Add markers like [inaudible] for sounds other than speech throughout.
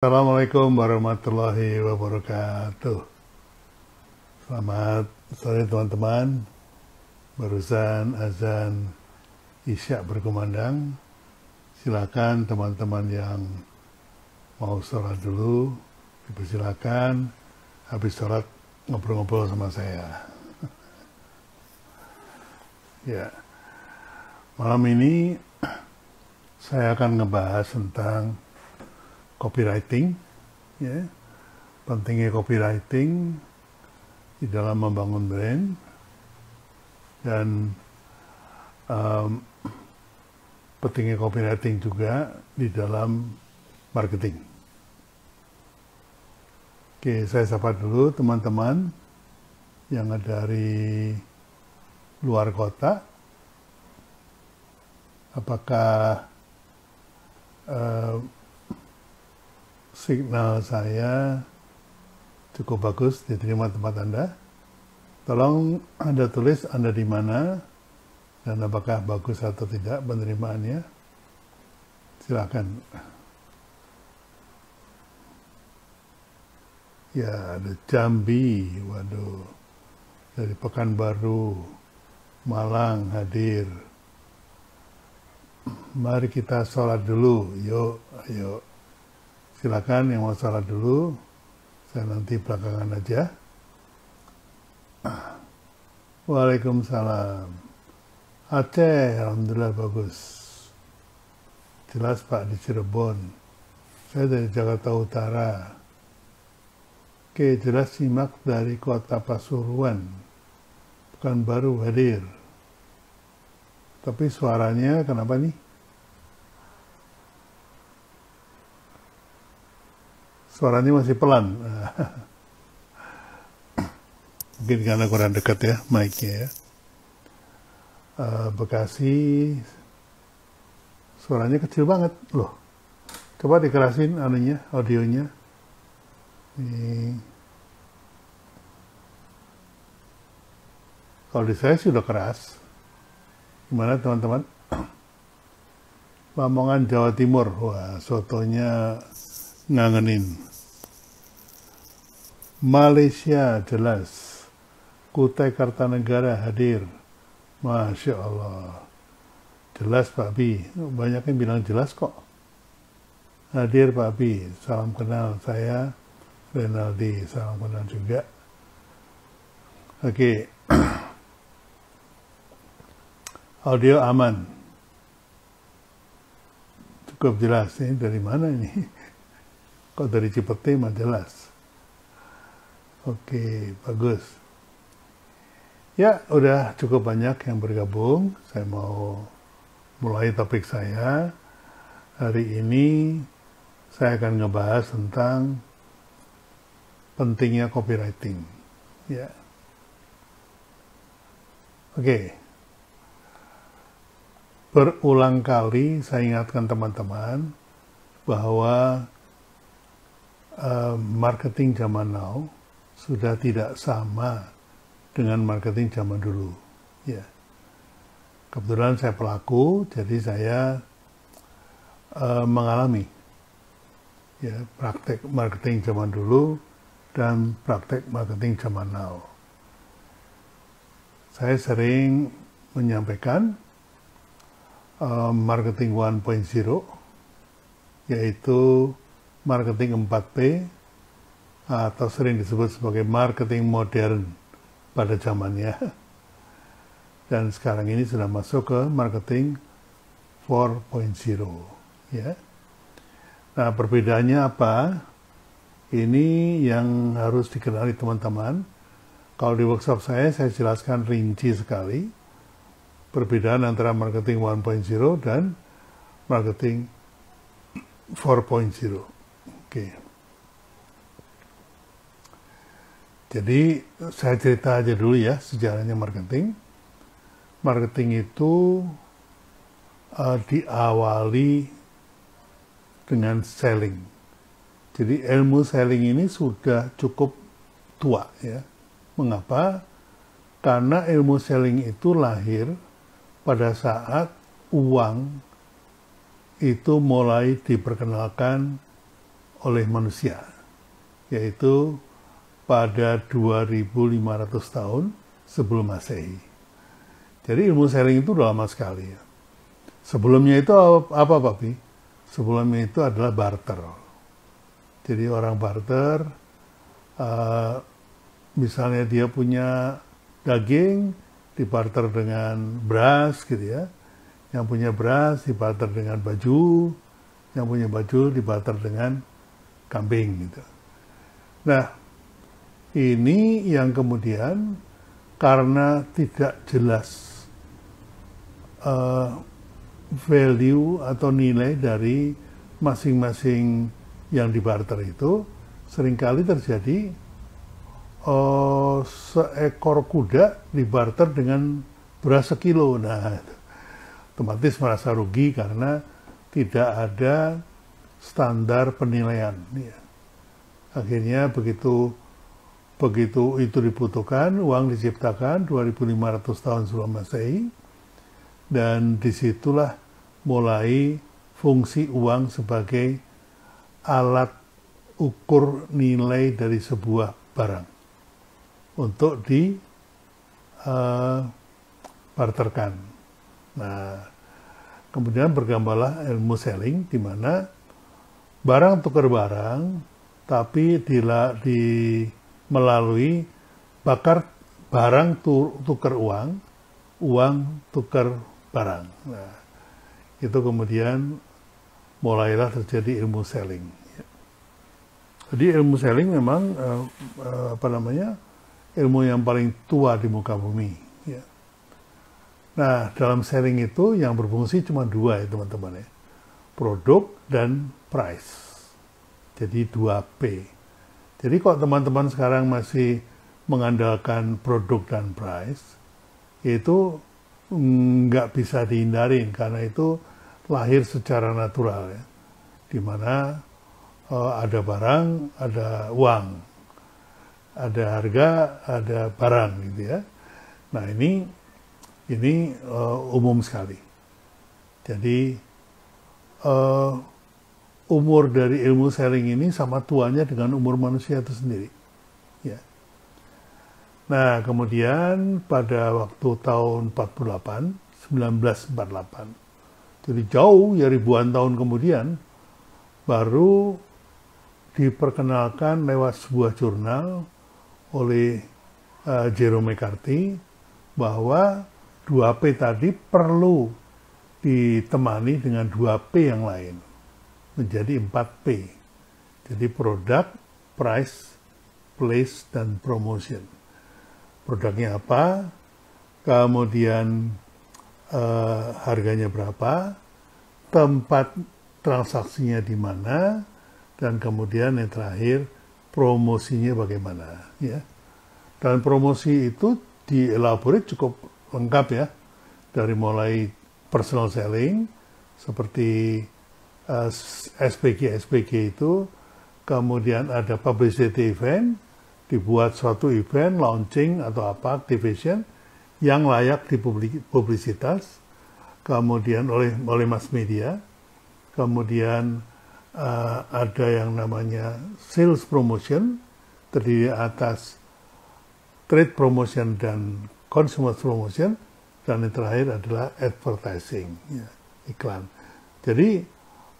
Assalamualaikum warahmatullahi wabarakatuh. Selamat sore teman-teman. Barusan azan Isya berkumandang. Silakan teman-teman yang mau sholat dulu, dipersilakan. Habis sholat ngobrol-ngobrol sama saya. [laughs] ya, malam ini saya akan ngebahas tentang copywriting, ya. pentingnya copywriting di dalam membangun brand dan um, pentingnya copywriting juga di dalam marketing. Oke, saya sapa dulu teman-teman yang ada dari luar kota. Apakah uh, signal saya cukup bagus diterima tempat Anda. Tolong Anda tulis Anda di mana dan apakah bagus atau tidak penerimaannya. Silakan. Ya, ada Jambi, waduh. Dari Pekanbaru, Malang hadir. Mari kita sholat dulu, yuk, yuk silakan yang mau salat dulu saya nanti belakangan aja Waalaikumsalam Aceh Alhamdulillah bagus jelas Pak di Cirebon saya dari Jakarta Utara Oke jelas simak dari kota Pasuruan bukan baru hadir tapi suaranya kenapa nih Suaranya masih pelan. Mungkin karena kurang dekat ya mic-nya ya. Uh, Bekasi suaranya kecil banget loh. Coba dikerasin anunya, audionya. Ini. Kalau di saya sudah keras. Gimana teman-teman? Lamongan Jawa Timur, wah sotonya ngangenin. Malaysia jelas. Kutai Kartanegara hadir. Masya Allah. Jelas Pak Bi. Banyak yang bilang jelas kok. Hadir Pak Bi. Salam kenal saya. Renaldi. Salam kenal juga. Oke. Okay. [clears throat] Audio aman. Cukup jelas. Ini dari mana ini? [laughs] Kok dari Cipete mah jelas. Oke, bagus. Ya, udah cukup banyak yang bergabung. Saya mau mulai topik saya. Hari ini saya akan ngebahas tentang pentingnya copywriting. Ya. Oke. Berulang kali saya ingatkan teman-teman bahwa uh, marketing zaman now sudah tidak sama dengan marketing zaman dulu. Ya. Kebetulan saya pelaku, jadi saya uh, mengalami ya praktek marketing zaman dulu dan praktek marketing zaman now. Saya sering menyampaikan uh, marketing 1.0 yaitu marketing 4P atau sering disebut sebagai marketing modern pada zamannya. Dan sekarang ini sudah masuk ke marketing 4.0 ya. Nah, perbedaannya apa? Ini yang harus dikenali teman-teman. Kalau di workshop saya saya jelaskan rinci sekali perbedaan antara marketing 1.0 dan marketing 4.0. Oke. Okay. Jadi saya cerita aja dulu ya sejarahnya marketing. Marketing itu uh, diawali dengan selling. Jadi ilmu selling ini sudah cukup tua ya. Mengapa? Karena ilmu selling itu lahir pada saat uang itu mulai diperkenalkan oleh manusia, yaitu pada 2500 tahun sebelum Masehi. Jadi ilmu sharing itu udah lama sekali ya. Sebelumnya itu apa Pak Pi? Sebelumnya itu adalah barter. Jadi orang barter, uh, misalnya dia punya daging, dibarter dengan beras gitu ya. Yang punya beras dibarter dengan baju, yang punya baju dibarter dengan kambing gitu. Nah, ini yang kemudian karena tidak jelas uh, value atau nilai dari masing-masing yang di barter itu, seringkali terjadi uh, seekor kuda di barter dengan beras sekilo. Nah, otomatis merasa rugi karena tidak ada standar penilaian. Iya. Akhirnya begitu Begitu itu dibutuhkan, uang diciptakan 2500 tahun sebelum Masehi. Dan disitulah mulai fungsi uang sebagai alat ukur nilai dari sebuah barang untuk di uh, Nah, kemudian bergambarlah ilmu selling di mana barang tukar barang tapi di, di melalui bakar barang tukar uang, uang tukar barang. Nah, itu kemudian mulailah terjadi ilmu selling. Jadi ilmu selling memang eh, eh, apa namanya ilmu yang paling tua di muka bumi. Ya. Nah dalam selling itu yang berfungsi cuma dua ya teman-teman ya, produk dan price. Jadi 2 P. Jadi kok teman-teman sekarang masih mengandalkan produk dan price, itu nggak bisa dihindarin karena itu lahir secara natural ya, di uh, ada barang, ada uang, ada harga, ada barang gitu ya. Nah ini ini uh, umum sekali. Jadi uh, umur dari ilmu sharing ini sama tuanya dengan umur manusia itu sendiri. Ya. Nah, kemudian pada waktu tahun 48, 1948, jadi jauh ya ribuan tahun kemudian, baru diperkenalkan lewat sebuah jurnal oleh uh, Jerome McCarthy bahwa 2P tadi perlu ditemani dengan 2P yang lain menjadi 4P. Jadi produk, price, place, dan promotion. Produknya apa, kemudian eh, harganya berapa, tempat transaksinya di mana, dan kemudian yang terakhir promosinya bagaimana. ya Dan promosi itu dielaborate cukup lengkap ya, dari mulai personal selling, seperti uh, eh, SPG SPG itu kemudian ada publicity event dibuat suatu event launching atau apa activation yang layak di publisitas, kemudian oleh oleh mass media kemudian uh, ada yang namanya sales promotion terdiri atas trade promotion dan consumer promotion dan yang terakhir adalah advertising ya, iklan jadi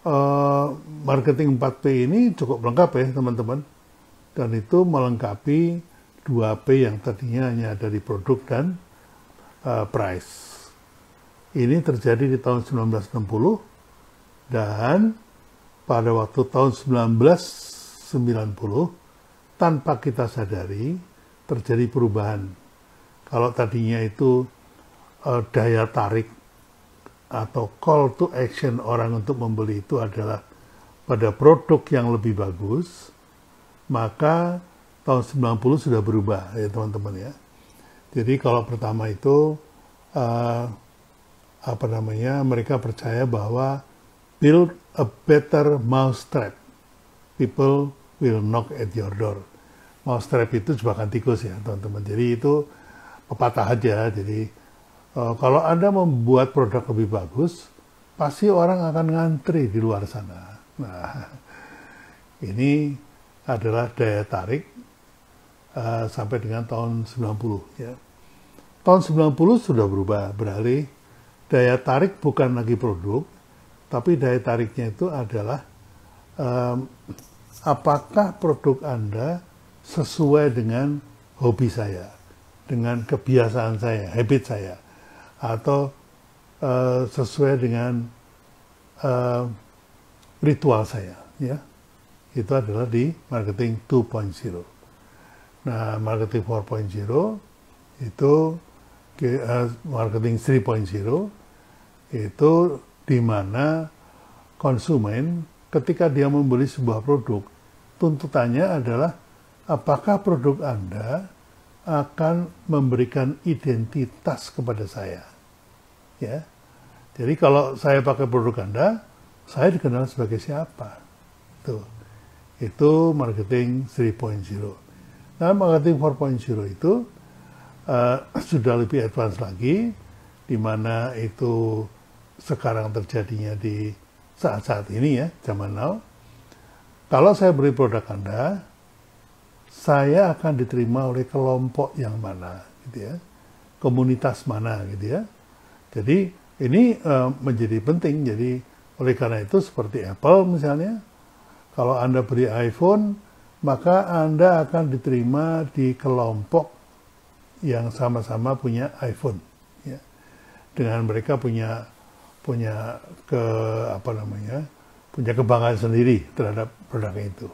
Eh, marketing 4P ini cukup lengkap ya teman-teman. Dan itu melengkapi 2P yang tadinya hanya dari produk dan uh, price. Ini terjadi di tahun 1960 dan pada waktu tahun 1990 tanpa kita sadari terjadi perubahan. Kalau tadinya itu eh, daya tarik atau call to action orang untuk membeli itu adalah pada produk yang lebih bagus, maka tahun 90 sudah berubah ya teman-teman ya. Jadi kalau pertama itu uh, apa namanya mereka percaya bahwa build a better mousetrap, people will knock at your door. Mousetrap itu jebakan tikus ya teman-teman. Jadi itu pepatah aja. Jadi Eh, kalau Anda membuat produk lebih bagus, pasti orang akan ngantri di luar sana. Nah, [laughs] ini adalah daya tarik uh, sampai dengan tahun 90 ya. Tahun 90 sudah berubah, beralih daya tarik bukan lagi produk, tapi daya tariknya itu adalah um, apakah produk Anda sesuai dengan hobi saya, dengan kebiasaan saya, habit saya atau uh, sesuai dengan uh, ritual saya ya itu adalah di marketing 2.0 nah marketing 4.0 itu uh, marketing 3.0 itu di mana konsumen ketika dia membeli sebuah produk tuntutannya adalah apakah produk Anda akan memberikan identitas kepada saya ya jadi kalau saya pakai produk anda saya dikenal sebagai siapa tuh itu marketing 3.0 nah marketing 4.0 itu uh, [clears throat] sudah lebih advance lagi di mana itu sekarang terjadinya di saat-saat ini ya zaman now kalau saya beri produk anda saya akan diterima oleh kelompok yang mana gitu ya komunitas mana gitu ya jadi ini uh, menjadi penting. Jadi oleh karena itu seperti Apple misalnya, kalau Anda beri iPhone, maka Anda akan diterima di kelompok yang sama-sama punya iPhone. Ya. Dengan mereka punya punya ke apa namanya punya kebanggaan sendiri terhadap produk itu.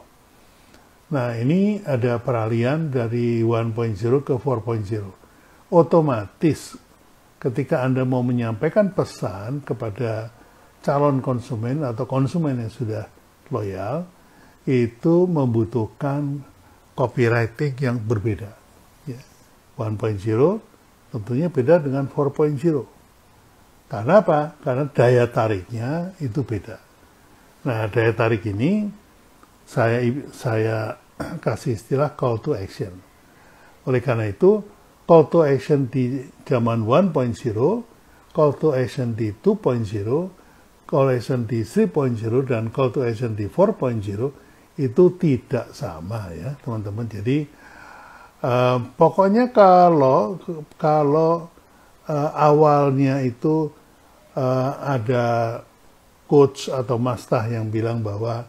Nah ini ada peralihan dari 1.0 ke 4.0. Otomatis ketika Anda mau menyampaikan pesan kepada calon konsumen atau konsumen yang sudah loyal, itu membutuhkan copywriting yang berbeda. 1.0 ya. tentunya beda dengan 4.0. Karena apa? Karena daya tariknya itu beda. Nah, daya tarik ini saya saya [clears throat] kasih istilah call to action. Oleh karena itu, call to action di zaman 1.0, call to action di 2.0, call to action di 3.0 dan call to action di 4.0 itu tidak sama ya teman-teman. Jadi uh, pokoknya kalau kalau uh, awalnya itu uh, ada coach atau mastah yang bilang bahwa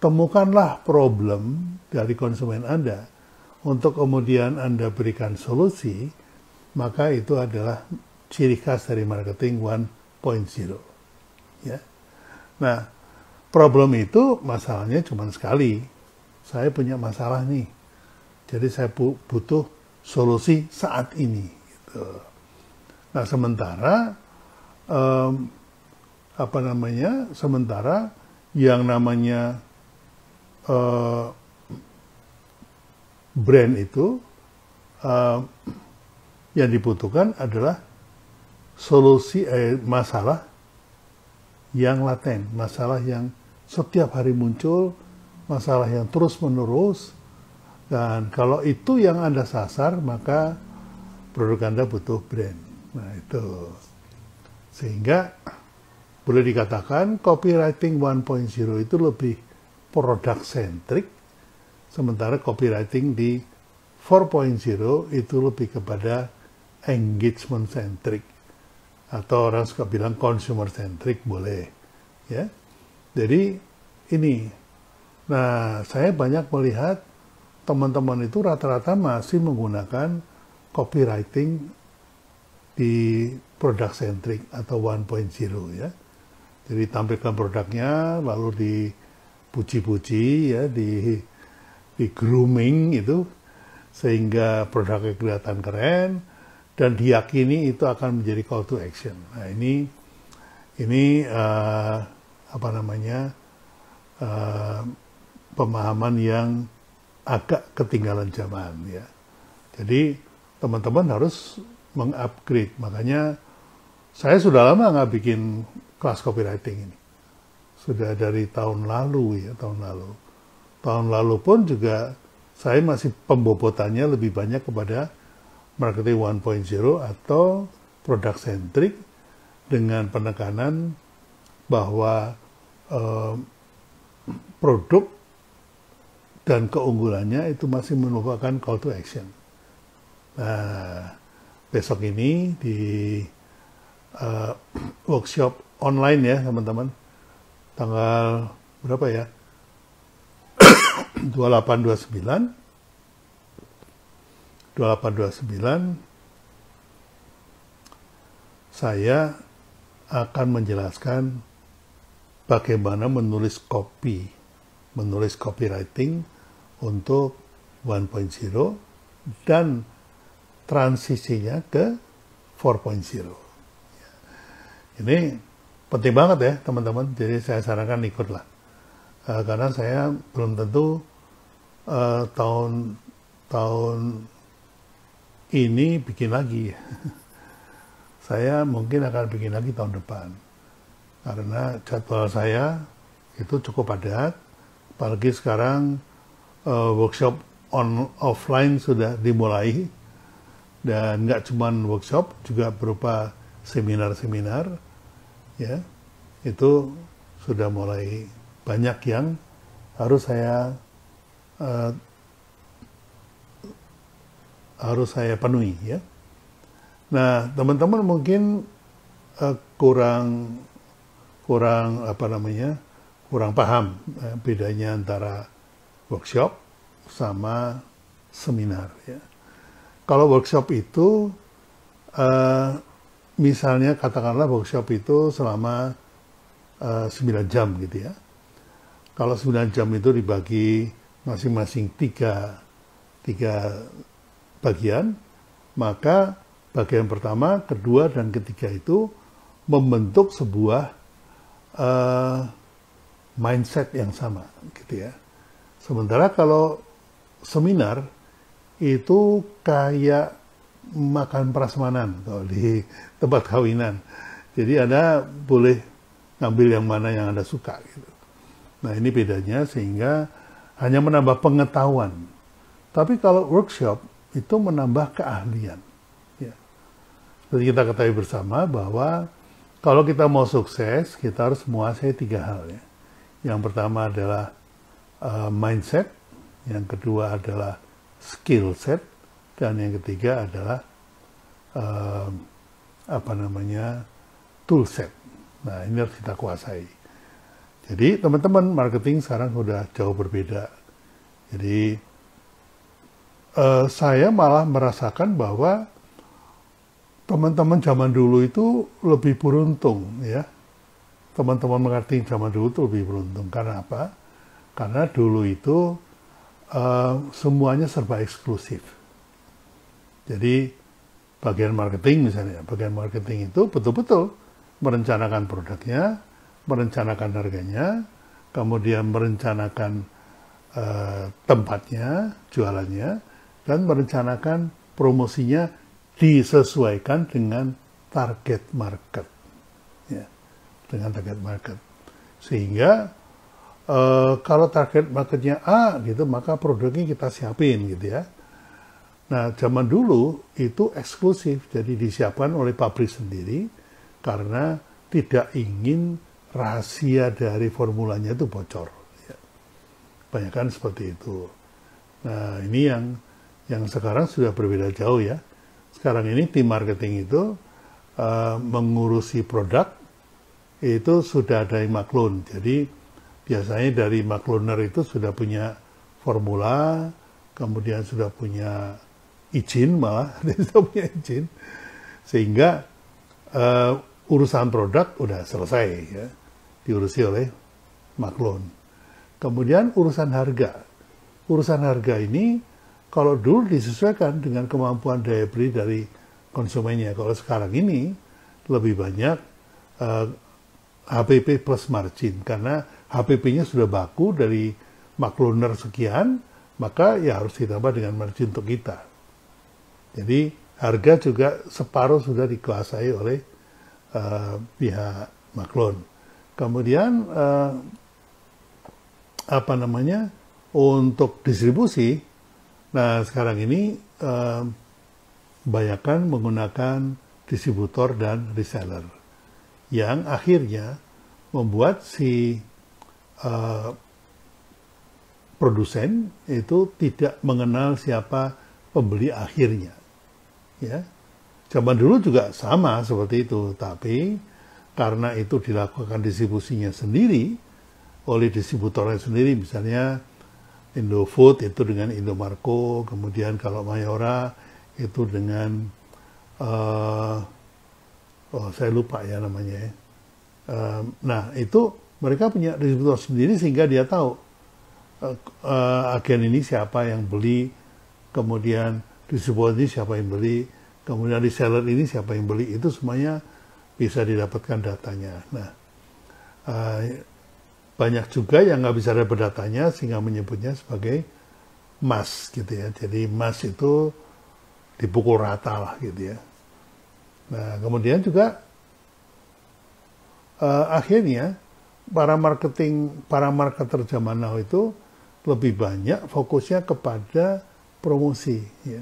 temukanlah problem dari konsumen Anda untuk kemudian Anda berikan solusi, maka itu adalah ciri khas dari marketing 1.0. Ya. Nah, problem itu masalahnya cuma sekali. Saya punya masalah nih. Jadi saya butuh solusi saat ini. Gitu. Nah, sementara um, apa namanya? Sementara yang namanya uh, brand itu uh, yang dibutuhkan adalah solusi eh, masalah yang laten, masalah yang setiap hari muncul, masalah yang terus-menerus, dan kalau itu yang Anda sasar, maka produk Anda butuh brand. Nah, itu. Sehingga boleh dikatakan copywriting 1.0 itu lebih produk centric. Sementara copywriting di 4.0 itu lebih kepada engagement centric atau orang suka bilang consumer centric boleh ya. Jadi ini nah saya banyak melihat teman-teman itu rata-rata masih menggunakan copywriting di produk centric atau 1.0 ya. Jadi tampilkan produknya lalu dipuji-puji ya di di grooming itu sehingga produknya kelihatan keren dan diyakini itu akan menjadi call to action. Nah ini ini uh, apa namanya uh, pemahaman yang agak ketinggalan zaman ya. Jadi teman-teman harus mengupgrade. Makanya saya sudah lama nggak bikin kelas copywriting ini. Sudah dari tahun lalu ya tahun lalu tahun lalu pun juga saya masih pembobotannya lebih banyak kepada marketing 1.0 atau produk centric dengan penekanan bahwa eh, produk dan keunggulannya itu masih merupakan call to action. Nah, besok ini di eh, workshop online ya teman-teman, tanggal berapa ya? 2829 2829 saya akan menjelaskan bagaimana menulis copy menulis copywriting untuk 1.0 dan transisinya ke 4.0 ini penting banget ya teman-teman jadi saya sarankan ikutlah eh, karena saya belum tentu Eh, tahun tahun ini bikin lagi. [laughs] saya mungkin akan bikin lagi tahun depan. Karena jadwal saya itu cukup padat, apalagi sekarang uh, workshop on offline sudah dimulai dan nggak cuma workshop juga berupa seminar-seminar ya itu sudah mulai banyak yang harus saya uh, harus saya penuhi ya. Nah, teman-teman mungkin uh, kurang kurang apa namanya? kurang paham uh, bedanya antara workshop sama seminar ya. Kalau workshop itu uh, misalnya katakanlah workshop itu selama uh, 9 jam gitu ya. Kalau 9 jam itu dibagi masing-masing tiga, tiga bagian, maka bagian pertama, kedua, dan ketiga itu membentuk sebuah uh, mindset yang sama, gitu ya. Sementara kalau seminar itu kayak makan prasmanan kalau di tempat kawinan. Jadi Anda boleh ngambil yang mana yang Anda suka. Gitu. Nah ini bedanya sehingga hanya menambah pengetahuan. Tapi kalau workshop itu menambah keahlian. Ya. Seperti kita ketahui bersama bahwa kalau kita mau sukses, kita harus menguasai tiga hal. Ya. Yang pertama adalah uh, mindset, yang kedua adalah skill set, dan yang ketiga adalah uh, apa namanya tool set. Nah ini harus kita kuasai. Jadi teman-teman marketing sekarang sudah jauh berbeda. Jadi eh, saya malah merasakan bahwa teman-teman zaman dulu itu lebih beruntung ya. Teman-teman marketing zaman dulu itu lebih beruntung karena apa? Karena dulu itu eh, semuanya serba eksklusif. Jadi bagian marketing misalnya, bagian marketing itu betul-betul merencanakan produknya, merencanakan harganya, kemudian merencanakan eh, tempatnya, jualannya, dan merencanakan promosinya disesuaikan dengan target market, ya, dengan target market. Sehingga eh, kalau target marketnya A gitu, maka produknya kita siapin gitu ya. Nah, zaman dulu itu eksklusif, jadi disiapkan oleh pabrik sendiri karena tidak ingin rahasia dari formulanya itu bocor. Ya. Kebanyakan seperti itu. Nah ini yang yang sekarang sudah berbeda jauh ya. Sekarang ini tim marketing itu uh, mengurusi produk itu sudah ada maklun. Jadi biasanya dari makluner itu sudah punya formula, kemudian sudah punya izin malah, [laughs] sudah punya izin. Sehingga uh, urusan produk udah selesai ya diurusi oleh maklon. Kemudian urusan harga. Urusan harga ini kalau dulu disesuaikan dengan kemampuan daya beli dari konsumennya. Kalau sekarang ini lebih banyak uh, eh, HPP plus margin karena HPP-nya sudah baku dari makluner sekian, maka ya harus ditambah dengan margin untuk kita. Jadi harga juga separuh sudah dikuasai oleh uh, pihak maklon. Kemudian uh, apa namanya untuk distribusi, nah sekarang ini uh, eh, bayangkan menggunakan distributor dan reseller yang akhirnya membuat si uh, produsen itu tidak mengenal siapa pembeli akhirnya. Ya, zaman dulu juga sama seperti itu, tapi karena itu dilakukan distribusinya sendiri oleh distributornya sendiri misalnya Indofood itu dengan Indomarko kemudian kalau Mayora itu dengan uh, oh saya lupa ya namanya Uh, nah itu mereka punya distributor sendiri sehingga dia tahu uh, uh, agen ini siapa yang beli kemudian distributor ini siapa yang beli kemudian reseller ini siapa yang beli itu semuanya bisa didapatkan datanya. Nah, uh, banyak juga yang nggak bisa dapat datanya sehingga menyebutnya sebagai mas gitu ya. Jadi mas itu dipukul rata lah gitu ya. Nah, kemudian juga uh, akhirnya para marketing, para marketer zaman now itu lebih banyak fokusnya kepada promosi ya.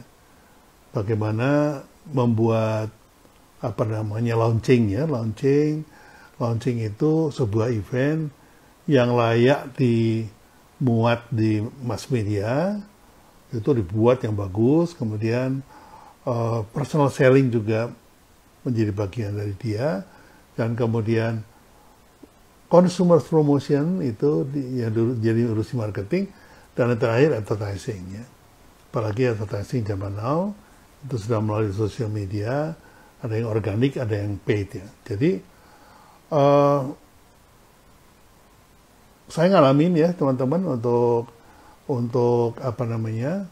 Bagaimana membuat apa namanya launching ya launching launching itu sebuah event yang layak dimuat di mass media itu dibuat yang bagus kemudian uh, personal selling juga menjadi bagian dari dia dan kemudian consumer promotion itu yang jadi urusi marketing dan yang terakhir advertising ya apalagi advertising zaman now itu sudah melalui sosial media ada yang organik, ada yang paid ya. Jadi uh, saya ngalamin ya teman-teman untuk untuk apa namanya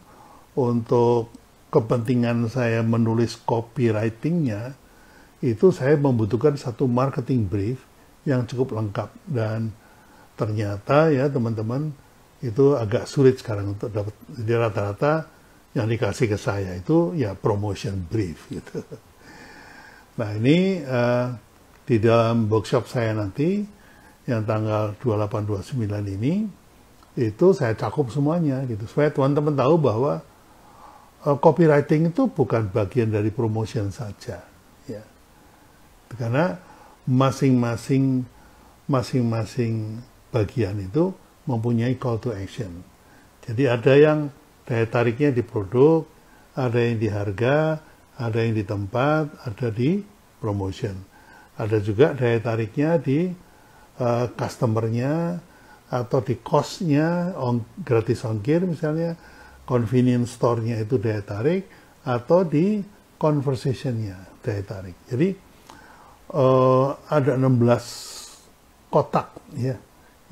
untuk kepentingan saya menulis copywritingnya itu saya membutuhkan satu marketing brief yang cukup lengkap dan ternyata ya teman-teman itu agak sulit sekarang untuk dapat jadi rata-rata yang dikasih ke saya itu ya promotion brief gitu. Nah ini uh, di dalam workshop saya nanti yang tanggal 28-29 ini itu saya cakup semuanya gitu supaya teman-teman tahu bahwa uh, copywriting itu bukan bagian dari promotion saja ya karena masing-masing masing-masing bagian itu mempunyai call to action jadi ada yang daya tariknya di produk ada yang di harga ada yang di tempat, ada di promotion. Ada juga daya tariknya di uh, customernya atau di costnya on, gratis ongkir misalnya convenience store-nya itu daya tarik atau di conversation-nya daya tarik. Jadi uh, ada 16 kotak ya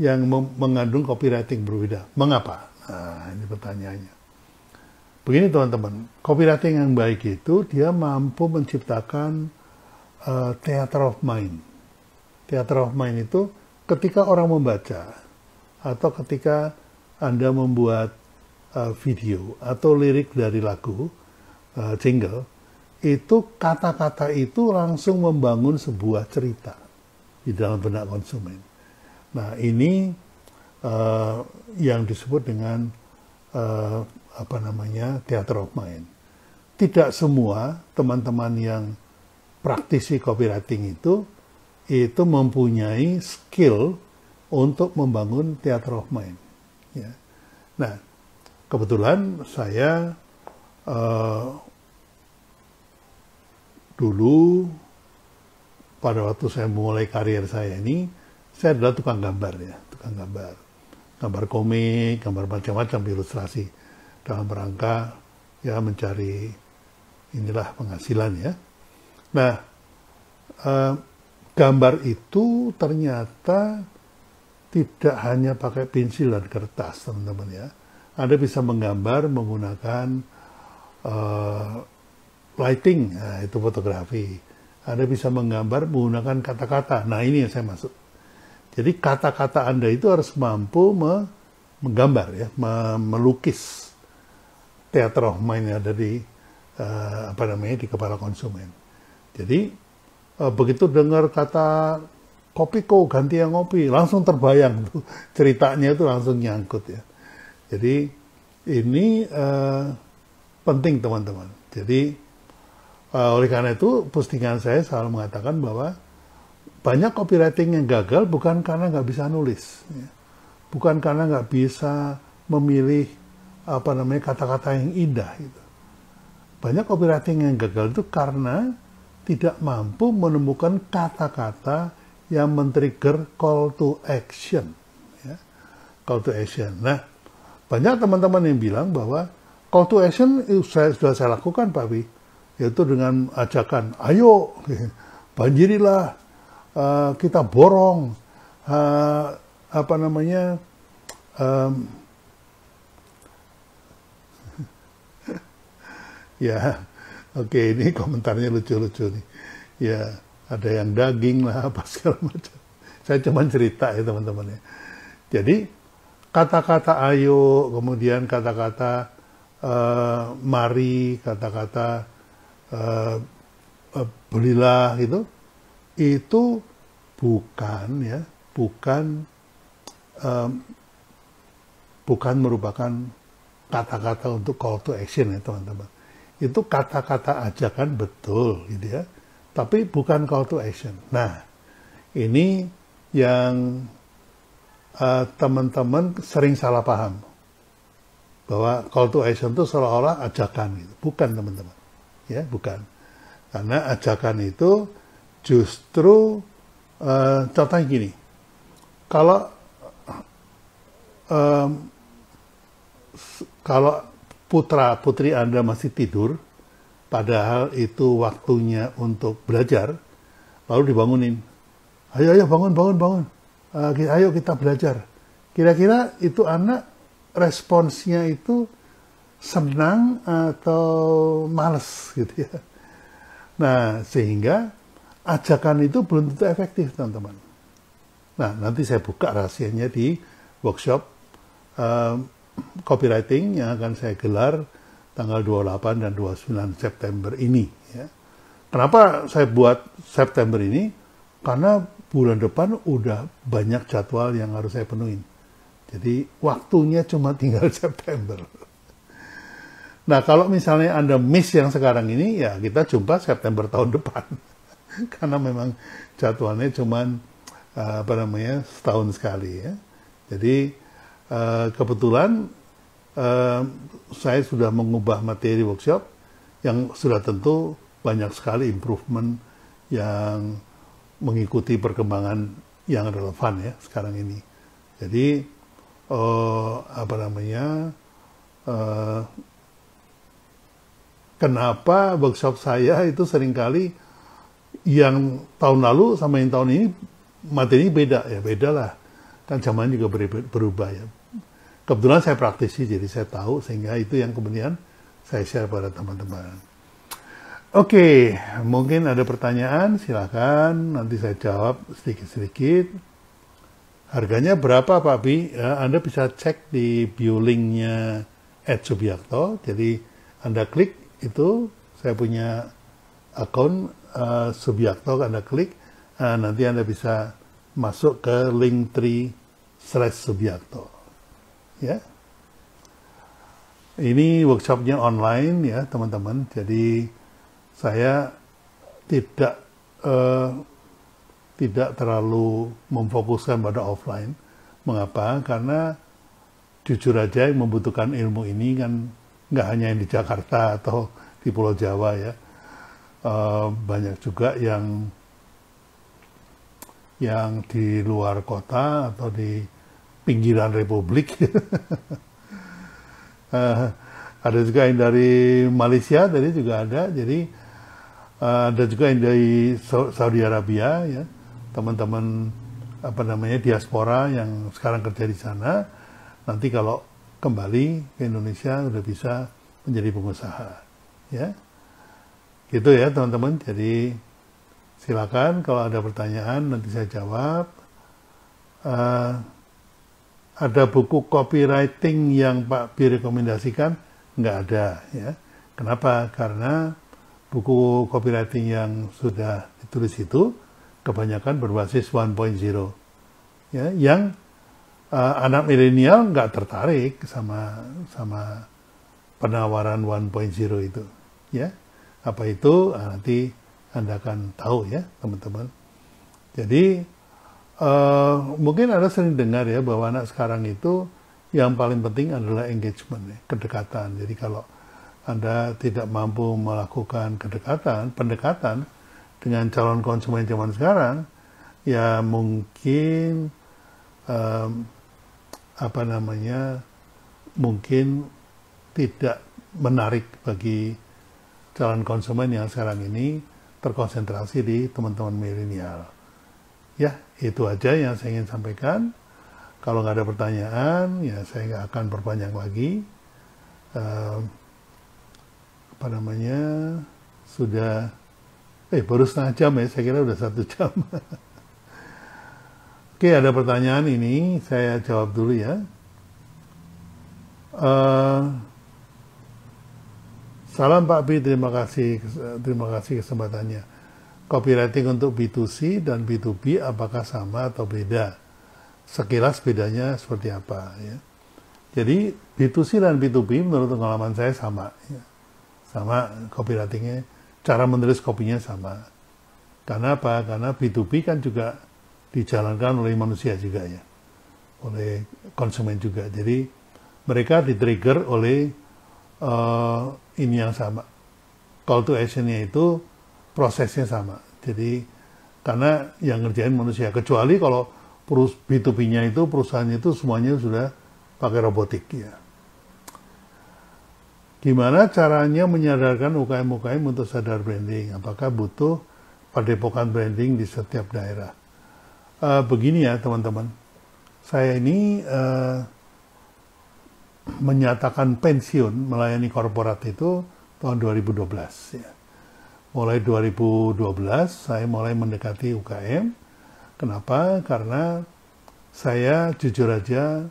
yang mengandung copywriting berbeda. Mengapa? Nah, ini pertanyaannya. Begini teman-teman, copywriting yang baik itu dia mampu menciptakan uh, theater of mind. Theater of mind itu ketika orang membaca atau ketika Anda membuat uh, video atau lirik dari lagu uh, jingle, itu kata-kata itu langsung membangun sebuah cerita di dalam benak konsumen. Nah ini uh, yang disebut dengan uh, apa namanya theater of mind. Tidak semua teman-teman yang praktisi copywriting itu itu mempunyai skill untuk membangun theater of mind. Ya. Nah, kebetulan saya uh, dulu pada waktu saya mulai karir saya ini, saya adalah tukang gambar ya, tukang gambar, gambar komik, gambar macam-macam ilustrasi dalam rangka ya mencari inilah penghasilan ya. Nah, eh, gambar itu ternyata tidak hanya pakai pensil dan kertas teman-teman ya. Anda bisa menggambar menggunakan eh, lighting, nah, itu fotografi. Anda bisa menggambar menggunakan kata-kata. Nah ini yang saya maksud. Jadi kata-kata Anda itu harus mampu menggambar ya, melukis teater of mind yang ada di uh, apa namanya di kepala konsumen. Jadi uh, begitu dengar kata kopi kok ganti yang ngopi langsung terbayang tuh [laughs] ceritanya itu langsung nyangkut ya. Jadi ini uh, penting teman-teman. Jadi uh, oleh karena itu postingan saya selalu mengatakan bahwa banyak copywriting yang gagal bukan karena nggak bisa nulis, ya. bukan karena nggak bisa memilih apa namanya kata-kata yang indah gitu. Banyak copywriting yang gagal itu karena tidak mampu menemukan kata-kata yang men-trigger call to action. Ya. Call to action. Nah, banyak teman-teman yang bilang bahwa call to action saya, sudah saya lakukan, Pak Wi. Yaitu dengan ajakan, ayo, [laughs] banjirilah, uh, kita borong, uh, apa namanya, um, ya [laughs] oke ini komentarnya lucu-lucu nih ya ada yang daging lah [laughs] apa segala macam saya cuma cerita ya teman-teman ya jadi kata-kata ayo kemudian kata-kata uh, mari kata-kata uh, belilah itu itu bukan ya bukan um, bukan merupakan kata-kata untuk call to action ya teman-teman itu kata-kata ajakan betul gitu ya tapi bukan call to action nah ini yang uh, teman-teman sering salah paham bahwa call to action itu seolah-olah ajakan gitu bukan teman-teman ya bukan karena ajakan itu justru uh, contohnya gini kalau um, kalau putra putri Anda masih tidur, padahal itu waktunya untuk belajar, lalu dibangunin. Ayo, ayo, bangun, bangun, bangun. Ah, ayo kita belajar. Kira-kira itu anak responsnya itu senang atau males gitu ya. Nah, sehingga ajakan itu belum tentu efektif, teman-teman. Nah, nanti saya buka rahasianya di workshop. Um, copywriting yang akan saya gelar tanggal 28 dan 29 September ini. Ya. Kenapa saya buat September ini? Karena bulan depan udah banyak jadwal yang harus saya penuhin. Jadi waktunya cuma tinggal [laughs] September. Nah kalau misalnya Anda miss yang sekarang ini, ya kita jumpa September tahun [laughs] depan. Karena memang jadwalnya cuma eh, apa namanya setahun sekali ya. Jadi Eh, kebetulan uh, saya sudah mengubah materi workshop yang sudah tentu banyak sekali improvement yang mengikuti perkembangan yang relevan ya sekarang ini. Jadi uh, apa namanya? Uh, kenapa workshop saya itu seringkali yang tahun lalu sama yang tahun ini materi beda ya beda lah kan zaman juga berubah ya kebetulan saya praktisi jadi saya tahu sehingga itu yang kemudian saya share pada teman-teman. Oke, mungkin ada pertanyaan, silahkan nanti saya jawab sedikit-sedikit. Harganya berapa Pak Bi? Ya, anda bisa cek di bio linknya Ed Subiakto. Jadi Anda klik itu, saya punya akun uh, eh, Subiakto, Anda klik, uh, nanti Anda bisa masuk ke link 3 slash Subiakto ya. Ini workshopnya online ya teman-teman, jadi saya tidak uh, tidak terlalu memfokuskan pada offline. Mengapa? Karena jujur aja yang membutuhkan ilmu ini kan nggak hanya yang di Jakarta atau di Pulau Jawa ya, Uh, banyak juga yang yang di luar kota atau di pinggiran republik. uh, [laughs] ada juga yang dari Malaysia tadi juga ada. Jadi uh, ada juga yang dari Saudi Arabia ya, teman-teman apa namanya diaspora yang sekarang kerja di sana. Nanti kalau kembali ke Indonesia sudah bisa menjadi pengusaha ya. Gitu ya teman-teman. Jadi silakan kalau ada pertanyaan nanti saya jawab. Uh, ada buku copywriting yang Pak Bi rekomendasikan? Nggak ada. ya. Kenapa? Karena buku copywriting yang sudah ditulis itu kebanyakan berbasis 1.0. Ya, yang uh, anak milenial nggak tertarik sama sama penawaran 1.0 itu. Ya, apa itu? Ah, nanti Anda akan tahu ya, teman-teman. Jadi Eh, mungkin ada sering dengar ya bahwa anak sekarang itu yang paling penting adalah engagement, ya, kedekatan. Jadi kalau Anda tidak mampu melakukan kedekatan, pendekatan dengan calon konsumen zaman sekarang, ya mungkin um, apa namanya mungkin tidak menarik bagi calon konsumen yang sekarang ini terkonsentrasi di teman-teman milenial. Ya, itu aja yang saya ingin sampaikan. Kalau nggak ada pertanyaan, ya saya nggak akan perpanjang lagi. Uh, apa namanya sudah eh baru setengah jam ya saya kira udah satu jam [laughs] oke ada pertanyaan ini saya jawab dulu ya uh, salam Pak Pi terima kasih terima kasih kesempatannya Copywriting untuk B2C dan B2B apakah sama atau beda? Sekilas bedanya seperti apa ya. Jadi B2C dan B2B menurut pengalaman saya sama. Ya. Sama copywritingnya, cara menulis kopinya sama. Karena apa? Karena B2B kan juga dijalankan oleh manusia juga ya. Oleh konsumen juga. Jadi mereka di-trigger oleh uh, ini yang sama. Call to action-nya itu prosesnya sama. Jadi karena yang ngerjain manusia. Kecuali kalau perus B2B-nya itu perusahaannya itu semuanya sudah pakai robotik ya. Gimana caranya menyadarkan UKM-UKM untuk sadar branding? Apakah butuh padepokan branding di setiap daerah? Uh, begini ya teman-teman, saya ini uh, menyatakan pensiun melayani korporat itu tahun 2012 ya mulai 2012 saya mulai mendekati UKM. Kenapa? Karena saya jujur aja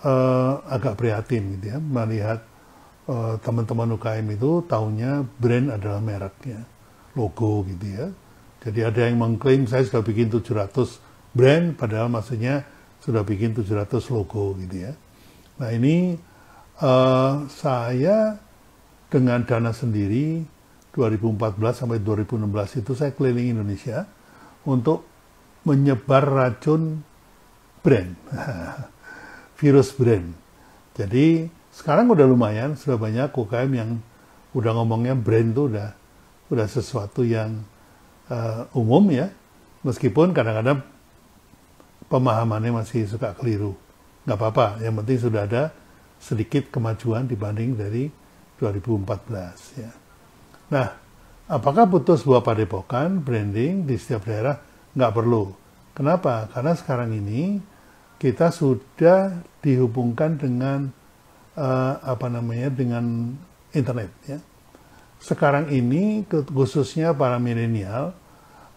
eh, agak prihatin gitu ya melihat teman eh, teman-teman UKM itu tahunya brand adalah mereknya, logo gitu ya. Jadi ada yang mengklaim saya sudah bikin 700 brand padahal maksudnya sudah bikin 700 logo gitu ya. Nah ini eh, saya dengan dana sendiri 2014 sampai 2016 itu saya keliling Indonesia untuk menyebar racun brand, [laughs] virus brand. Jadi sekarang udah lumayan, sudah banyak UKM yang udah ngomongnya brand itu udah udah sesuatu yang uh, umum ya, meskipun kadang-kadang pemahamannya masih suka keliru. Nggak apa-apa, yang penting sudah ada sedikit kemajuan dibanding dari 2014 ya. Nah, apakah putus sebuah padepokan, branding di setiap daerah? Nggak perlu. Kenapa? Karena sekarang ini kita sudah dihubungkan dengan uh, apa namanya dengan internet ya. Sekarang ini khususnya para milenial,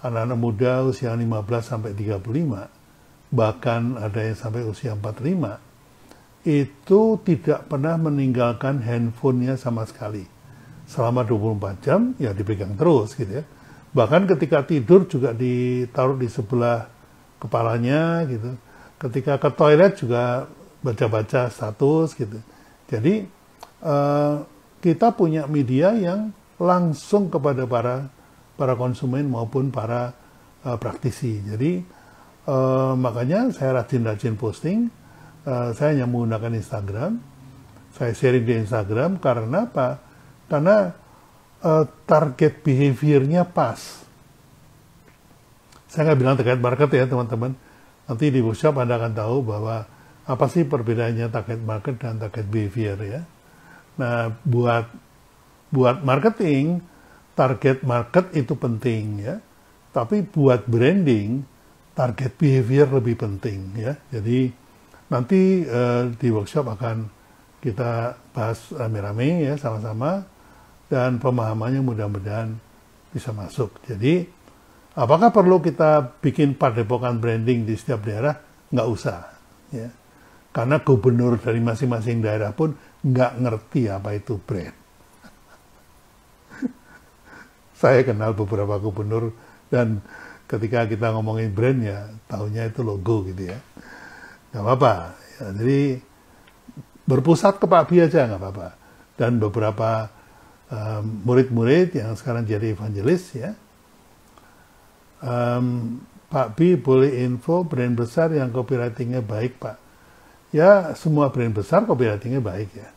anak-anak muda usia 15 sampai 35, bahkan ada yang sampai usia 45, itu tidak pernah meninggalkan handphonenya sama sekali selama 24 jam ya dipegang terus gitu ya. Bahkan ketika tidur juga ditaruh di sebelah kepalanya gitu. Ketika ke toilet juga baca-baca status gitu. Jadi eh, kita punya media yang langsung kepada para para konsumen maupun para eh, praktisi. Jadi eh, makanya saya rajin-rajin posting. Eh, saya hanya menggunakan Instagram. Saya sharing di Instagram karena apa? karena uh, target behaviornya pas. Saya nggak bilang target market ya teman-teman. Nanti di workshop Anda akan tahu bahwa apa sih perbedaannya target market dan target behavior ya. Nah, buat buat marketing, target market itu penting ya. Tapi buat branding, target behavior lebih penting ya. Jadi nanti uh, di workshop akan kita bahas rame-rame ya sama-sama dan pemahamannya mudah-mudahan bisa masuk. Jadi, apakah perlu kita bikin padepokan branding di setiap daerah? Nggak usah. Ya. Karena gubernur dari masing-masing daerah pun nggak ngerti apa itu brand. [laughs] Saya kenal beberapa gubernur dan ketika kita ngomongin brand ya tahunya itu logo gitu ya. Nggak apa-apa. Ya, jadi berpusat ke Pak Bi aja nggak apa-apa. Dan beberapa murid ehm, murid-murid yang sekarang jadi evangelis ya. Um, Pak B boleh info brand besar yang copywritingnya baik Pak. Ya semua brand besar copywritingnya baik ya.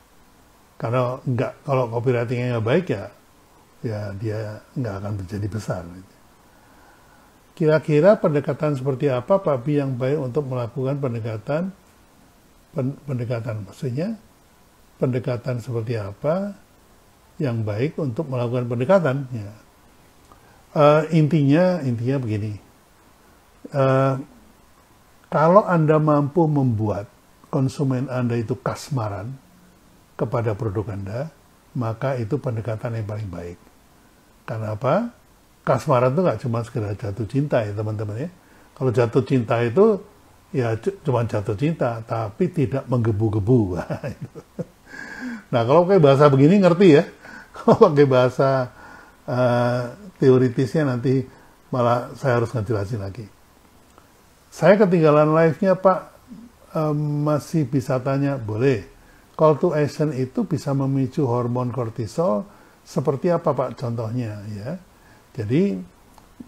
Karena nggak kalau copywritingnya nggak baik ya ya dia nggak akan menjadi besar. Gitu. Kira-kira pendekatan seperti apa Pak Bi yang baik untuk melakukan pendekatan pen, pendekatan maksudnya pendekatan seperti apa yang baik untuk melakukan pendekatan. Ya. Uh, intinya, intinya begini. Uh, kalau Anda mampu membuat konsumen Anda itu kasmaran kepada produk Anda, maka itu pendekatan yang paling baik. Karena apa? Kasmaran itu nggak cuma sekedar jatuh cinta ya teman-teman ya. Kalau jatuh cinta itu ya cuma jatuh cinta, tapi tidak menggebu-gebu. [laughs] nah kalau kayak bahasa begini ngerti ya kalau [laughs] pakai bahasa uh, teoritisnya nanti malah saya harus ngejelasin lagi. Saya ketinggalan live-nya Pak, um, masih bisa tanya? Boleh. Call to action itu bisa memicu hormon kortisol, seperti apa Pak contohnya ya. Jadi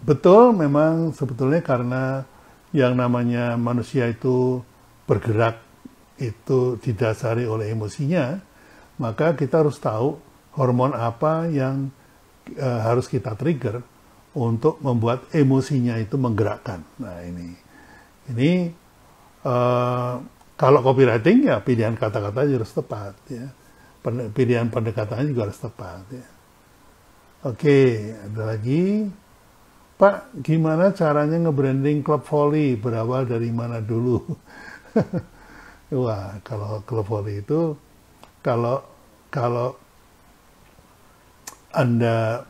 betul memang sebetulnya karena yang namanya manusia itu bergerak itu didasari oleh emosinya, maka kita harus tahu hormon apa yang uh, harus kita trigger untuk membuat emosinya itu menggerakkan. Nah ini, ini uh, kalau copywriting ya pilihan kata-kata harus tepat ya, pilihan pendekatannya juga harus tepat ya. Oke, ada lagi. Pak, gimana caranya nge-branding klub volley? Berawal dari mana dulu? [laughs] Wah, kalau klub volley itu, kalau kalau anda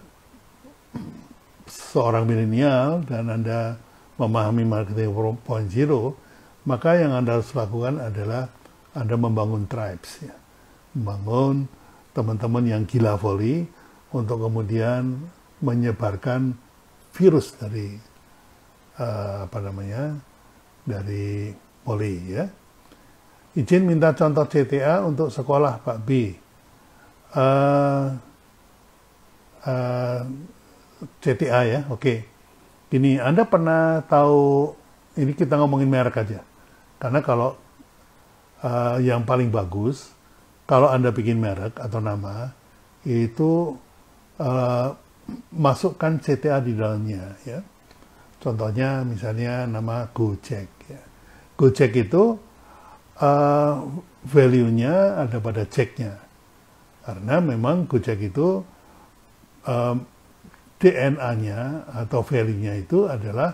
seorang milenial dan Anda memahami marketing 4.0, maka yang Anda harus lakukan adalah Anda membangun tribes, ya. membangun teman-teman yang gila voli untuk kemudian menyebarkan virus dari uh, apa namanya dari poli ya. Izin minta contoh CTA untuk sekolah Pak B. Uh, CTA eh, ya, oke. Okay. Ini Anda pernah tahu, ini kita ngomongin merek aja. Karena kalau uh, yang paling bagus, kalau Anda bikin merek atau nama, itu uh, masukkan CTA di dalamnya ya. Contohnya misalnya nama Gojek ya. Gojek itu uh, value-nya ada pada ceknya. Karena memang Gojek itu um, DNA-nya atau value-nya itu adalah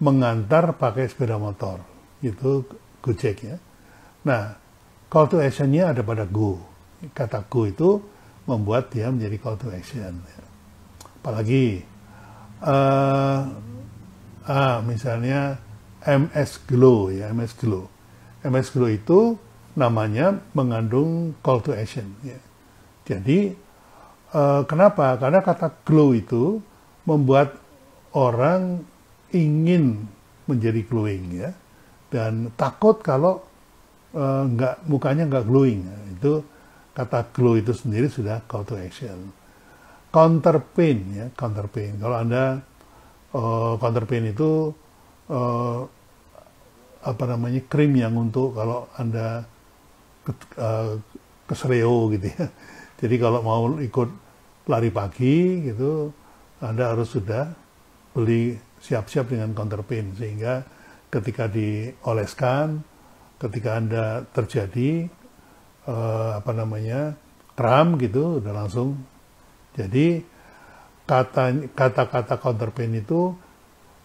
mengantar pakai sepeda motor itu Gojek ya. Nah, call to action-nya ada pada go. Kata go itu membuat dia menjadi call to action. Apalagi uh, ah, misalnya MS Glow ya, MS Glow. MS Glow itu namanya mengandung call to action ya. Jadi E, kenapa? Karena kata glow itu membuat orang ingin menjadi glowing ya, dan takut kalau e, nggak mukanya nggak glowing. Itu kata glow itu sendiri sudah call to action. Counter pain ya, counter pain. Kalau anda e, counter pain itu e, apa namanya krim yang untuk kalau anda ke, uh, kesereo gitu ya. [laughs] Jadi kalau mau ikut lari pagi gitu Anda harus sudah beli siap-siap dengan counterpain sehingga ketika dioleskan ketika Anda terjadi eh, apa namanya kram gitu udah langsung jadi kata kata-kata counter pain itu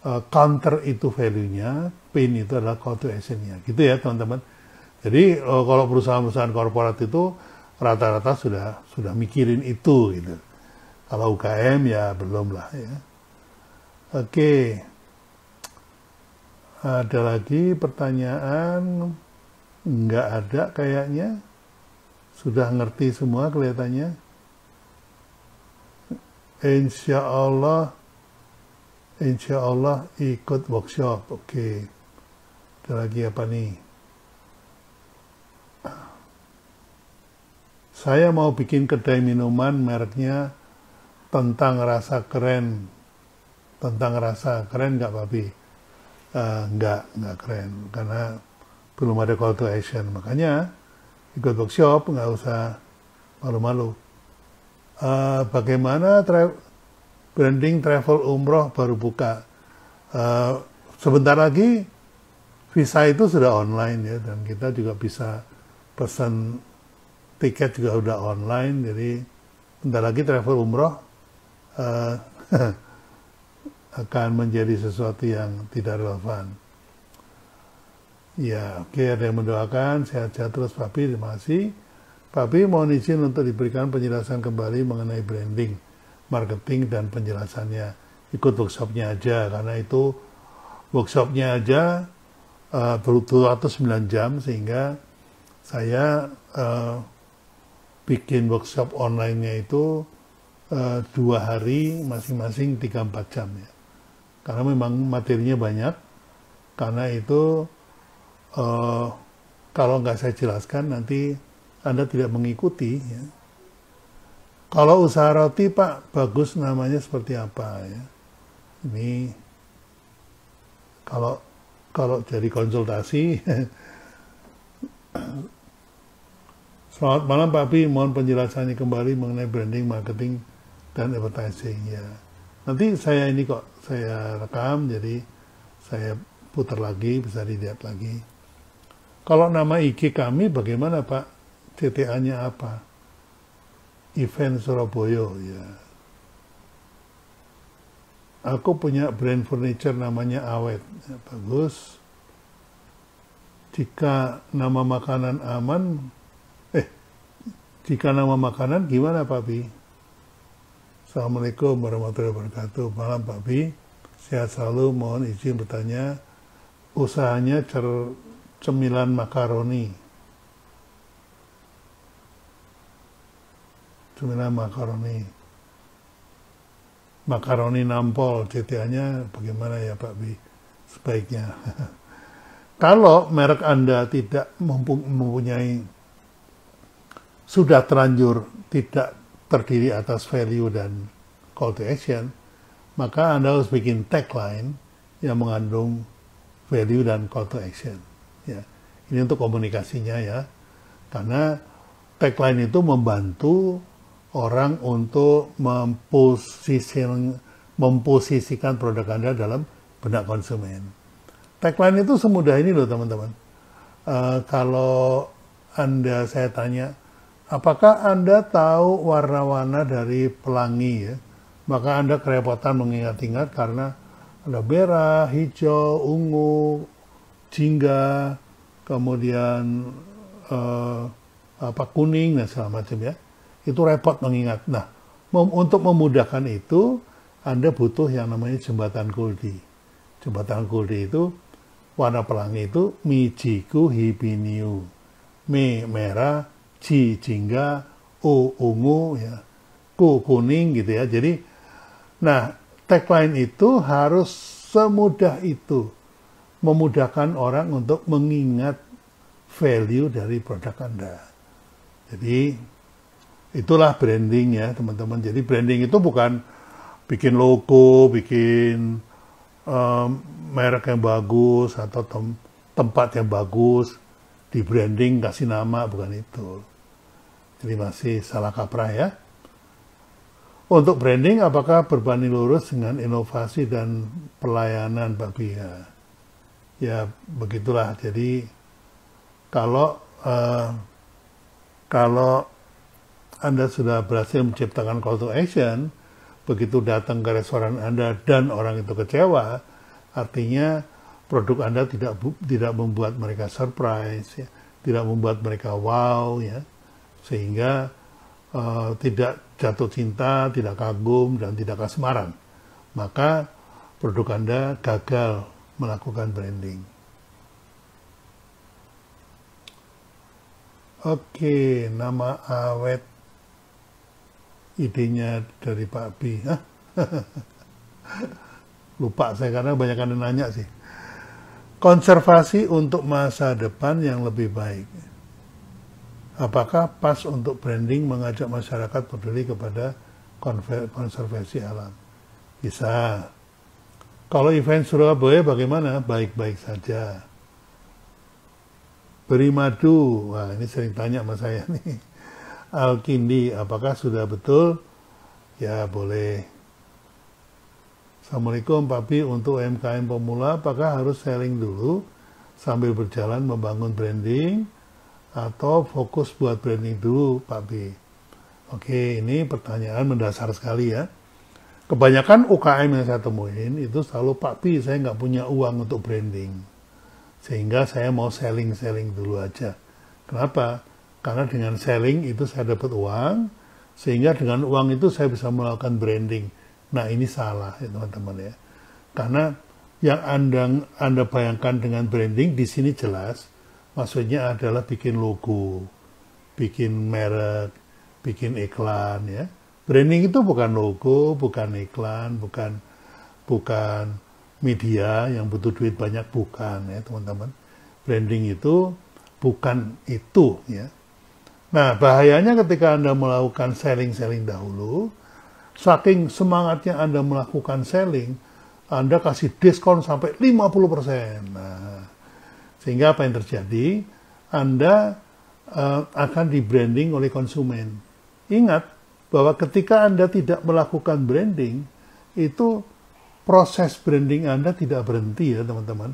eh, counter itu value-nya, pain itu adalah call to action-nya. Gitu ya, teman-teman. Jadi eh, kalau perusahaan-perusahaan korporat itu rata-rata sudah sudah mikirin itu gitu. Kalau UKM ya belum lah ya. Oke. Ada lagi pertanyaan? Nggak ada kayaknya. Sudah ngerti semua kelihatannya. Insya Allah, insya Allah ikut workshop. Oke. Ada lagi apa nih? Saya mau bikin kedai minuman mereknya tentang rasa keren tentang rasa keren nggak papi uh, nggak keren karena belum ada call to action makanya ikut workshop nggak usah malu-malu uh, bagaimana tra branding travel umroh baru buka uh, sebentar lagi visa itu sudah online ya dan kita juga bisa pesan tiket juga sudah online jadi sebentar lagi travel umroh Eh, [laughs] akan menjadi sesuatu yang tidak relevan. Ya, oke okay, ada yang mendoakan sehat-sehat terus Papi, terima kasih. Papi mohon izin untuk diberikan penjelasan kembali mengenai branding, marketing dan penjelasannya. Ikut workshopnya aja karena itu workshopnya aja uh, atau 9 jam sehingga saya uh, bikin workshop online-nya itu Eh, dua hari masing-masing 3-4 jam ya. Karena memang materinya banyak, karena itu uh, kalau nggak saya jelaskan nanti Anda tidak mengikuti. Ya. Kalau usaha roti Pak, bagus namanya seperti apa ya. Ini kalau kalau jadi konsultasi [laughs] Selamat malam Pak Pi, mohon penjelasannya kembali mengenai branding marketing dan advertising Nanti saya ini kok saya rekam jadi saya putar lagi bisa dilihat lagi. Kalau nama IG kami bagaimana Pak? CTA-nya apa? Event Surabaya ya. Aku punya brand furniture namanya Awet. Ya, bagus. Jika nama makanan aman, eh, jika nama makanan gimana Pak Bi? Assalamualaikum warahmatullahi wabarakatuh. Malam Pak Bi, sehat selalu. Mohon izin bertanya, usahanya cer cemilan makaroni. Cemilan makaroni. Makaroni nampol, CTA-nya bagaimana ya Pak Bi? Sebaiknya. [laughs] Kalau merek Anda tidak mempunyai sudah terlanjur tidak terdiri atas value dan call to action, maka Anda harus bikin tagline yang mengandung value dan call to action. Ya. Ini untuk komunikasinya ya, karena tagline itu membantu orang untuk memposisikan, memposisikan produk Anda dalam benak konsumen. Tagline itu semudah ini loh teman-teman. Uh, kalau Anda saya tanya, Apakah Anda tahu warna-warna dari pelangi ya? Maka Anda kerepotan mengingat-ingat karena ada merah, hijau, ungu, jingga, kemudian eh, apa kuning dan segala macam ya. Itu repot mengingat. Nah, mem untuk memudahkan itu Anda butuh yang namanya jembatan Kuldi. Jembatan Kuldi itu warna pelangi itu Mijiku Hibiniu. me merah, C jingga, O ungu, ya, Ku kuning gitu ya. Jadi, nah tagline itu harus semudah itu memudahkan orang untuk mengingat value dari produk Anda. Jadi itulah branding ya teman-teman. Jadi branding itu bukan bikin logo, bikin um, merek yang bagus atau tem tempat yang bagus, di branding kasih nama bukan itu jadi masih salah kaprah ya untuk branding apakah berbanding lurus dengan inovasi dan pelayanan Pak Bia ya? ya begitulah jadi kalau uh, kalau anda sudah berhasil menciptakan call to action, begitu datang ke restoran Anda dan orang itu kecewa, artinya produk Anda tidak tidak membuat mereka surprise ya, tidak membuat mereka wow ya. Sehingga uh, tidak jatuh cinta, tidak kagum dan tidak kasmaran. Maka produk Anda gagal melakukan branding. Oke, nama awet idenya dari Pak B. [laughs] Lupa saya karena banyak yang nanya sih konservasi untuk masa depan yang lebih baik. Apakah pas untuk branding mengajak masyarakat peduli kepada konservasi alam? Bisa. Kalau event Surabaya bagaimana? Baik-baik saja. Beri madu, wah ini sering tanya sama saya [laughs] nih. Alkindi, apakah sudah betul? Ya boleh Assalamualaikum Papi, untuk UMKM pemula apakah harus selling dulu sambil berjalan membangun branding atau fokus buat branding dulu Papi? Oke, ini pertanyaan mendasar sekali ya. Kebanyakan UKM yang saya temuin itu selalu Pak saya nggak punya uang untuk branding. Sehingga saya mau selling-selling dulu aja. Kenapa? Karena dengan selling itu saya dapat uang, sehingga dengan uang itu saya bisa melakukan branding Nah ini salah ya teman-teman ya. Karena yang anda, anda bayangkan dengan branding di sini jelas, maksudnya adalah bikin logo, bikin merek, bikin iklan ya. Branding itu bukan logo, bukan iklan, bukan bukan media yang butuh duit banyak bukan ya teman-teman. Branding itu bukan itu ya. Nah bahayanya ketika anda melakukan selling-selling dahulu, Saking semangatnya Anda melakukan selling, Anda kasih diskon sampai 50%. Nah, sehingga apa yang terjadi? Anda uh, akan dibranding oleh konsumen. Ingat bahwa ketika Anda tidak melakukan branding, itu proses branding Anda tidak berhenti ya teman-teman.